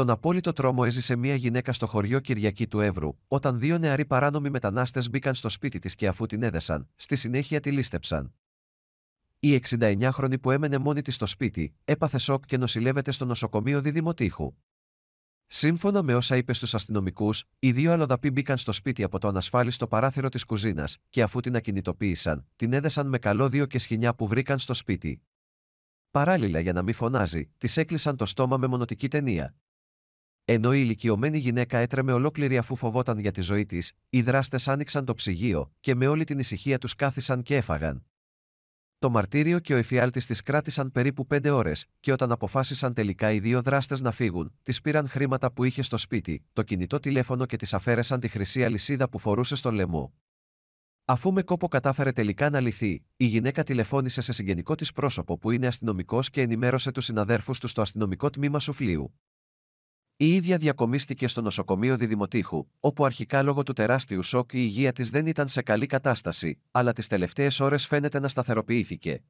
Τον απόλυτο τρόμο έζησε μια γυναίκα στο χωριό Κυριακή του Εύρου, όταν δύο νεαροί παράνομοι μετανάστες μπήκαν στο σπίτι της και αφού την έδεσαν, στη συνέχεια τη λίστεψαν. Η 69χρονη που έμενε μόνη της στο σπίτι, έπαθε σοκ και νοσηλεύεται στο νοσοκομείο Διδημοτήχου. Σύμφωνα με όσα είπε στους αστυνομικούς, οι δύο αλλοδαποί μπήκαν στο σπίτι από το ανασφάλιστο παράθυρο της κουζίνας και αφού την ακινητοποίησαν, την έδεσαν με καλώδιο και σχοινιά που βρήκαν στο σπίτι. Παράλληλα, για να μην φωνάζει, της έκλεισαν το στόμα με μονοτική ταινία. Ενώ η ηλικιωμένη γυναίκα έτρεμε ολόκληρη αφού φοβόταν για τη ζωή της, οι δράστες άνοιξαν το ψυγείο και με όλη την ησυχία τους κάθισαν και έφαγαν. Το μαρτύριο και ο εφιάλτης τη κράτησαν περίπου πέντε ώρες, και όταν αποφάσισαν τελικά οι δύο δράστες να φύγουν, τη πήραν χρήματα που είχε στο σπίτι, το κινητό τηλέφωνο και τη αφαίρεσαν τη χρυσή αλυσίδα που φορούσε στον λαιμό. Αφού με κόπο κατάφερε τελικά να λυθεί, η γυναίκα τηλεφώνησε σε συγγενικό της πρόσωπο που είναι αστυνομικός και ενημέρωσε τους συναδέρφους του στο αστυνομικό τμήμα Σουφλίου. Η ίδια διακομίστηκε στο νοσοκομείο Διδημοτήχου, όπου αρχικά λόγω του τεράστιου σοκ η υγεία της δεν ήταν σε καλή κατάσταση, αλλά τις τελευταίες ώρες φαίνεται να σταθεροποιήθηκε.